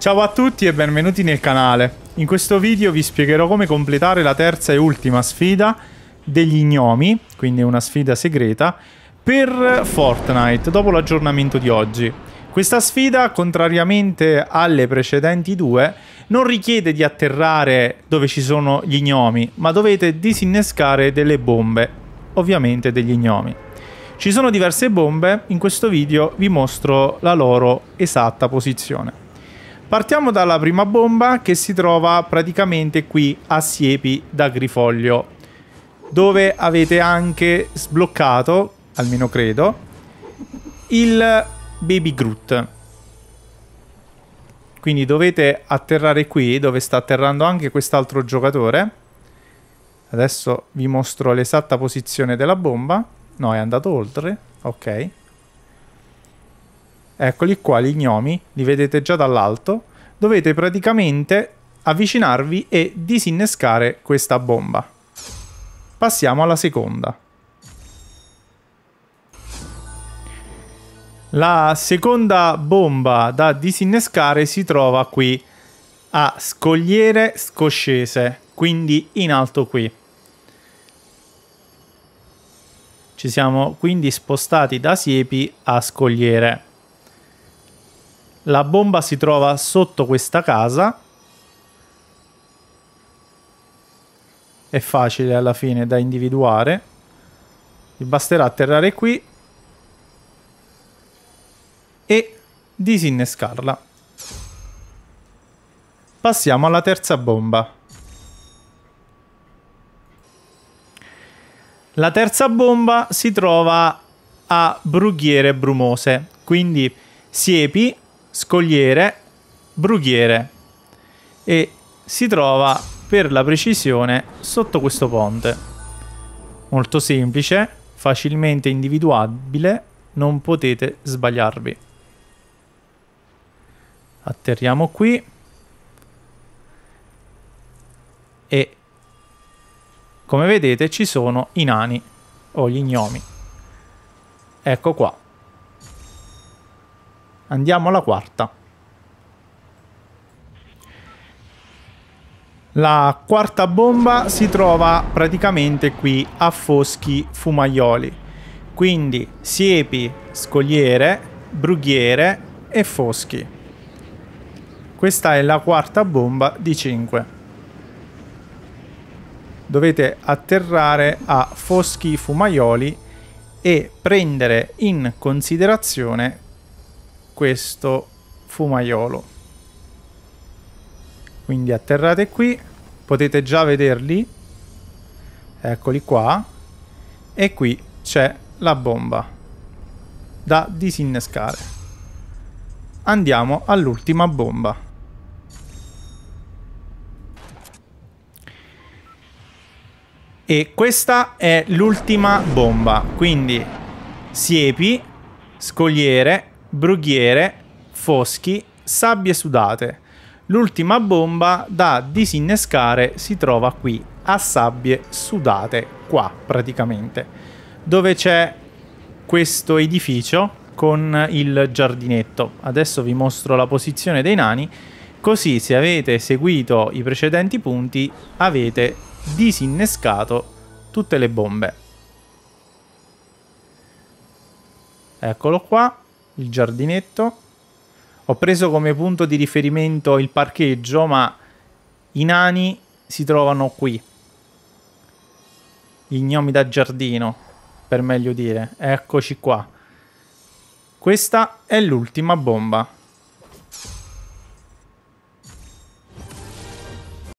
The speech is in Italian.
Ciao a tutti e benvenuti nel canale. In questo video vi spiegherò come completare la terza e ultima sfida degli gnomi, quindi una sfida segreta, per Fortnite dopo l'aggiornamento di oggi. Questa sfida, contrariamente alle precedenti due, non richiede di atterrare dove ci sono gli gnomi, ma dovete disinnescare delle bombe, ovviamente degli gnomi. Ci sono diverse bombe, in questo video vi mostro la loro esatta posizione. Partiamo dalla prima bomba che si trova praticamente qui a Siepi da Grifoglio, dove avete anche sbloccato, almeno credo, il Baby Groot. Quindi dovete atterrare qui, dove sta atterrando anche quest'altro giocatore. Adesso vi mostro l'esatta posizione della bomba. No, è andato oltre. Ok. Eccoli qua, gli gnomi. Li vedete già dall'alto dovete praticamente avvicinarvi e disinnescare questa bomba. Passiamo alla seconda. La seconda bomba da disinnescare si trova qui a scogliere scoscese, quindi in alto qui. Ci siamo quindi spostati da siepi a scogliere. La bomba si trova sotto questa casa. È facile alla fine da individuare. Vi basterà atterrare qui e disinnescarla. Passiamo alla terza bomba. La terza bomba si trova a Brughiere Brumose, quindi siepi scogliere, brughiere e si trova per la precisione sotto questo ponte. Molto semplice, facilmente individuabile, non potete sbagliarvi. Atterriamo qui e come vedete ci sono i nani o gli gnomi. Ecco qua. Andiamo alla quarta. La quarta bomba si trova praticamente qui a Foschi Fumaioli, quindi siepi, scogliere, brughiere e foschi. Questa è la quarta bomba di 5. Dovete atterrare a Foschi Fumaioli e prendere in considerazione questo fumaiolo. Quindi atterrate qui, potete già vederli, eccoli qua, e qui c'è la bomba da disinnescare. Andiamo all'ultima bomba. E questa è l'ultima bomba, quindi siepi, scogliere brughiere, foschi, sabbie sudate. L'ultima bomba da disinnescare si trova qui, a sabbie sudate, qua praticamente, dove c'è questo edificio con il giardinetto. Adesso vi mostro la posizione dei nani, così se avete seguito i precedenti punti avete disinnescato tutte le bombe. Eccolo qua il giardinetto. Ho preso come punto di riferimento il parcheggio, ma i nani si trovano qui. Gli gnomi da giardino, per meglio dire. Eccoci qua. Questa è l'ultima bomba.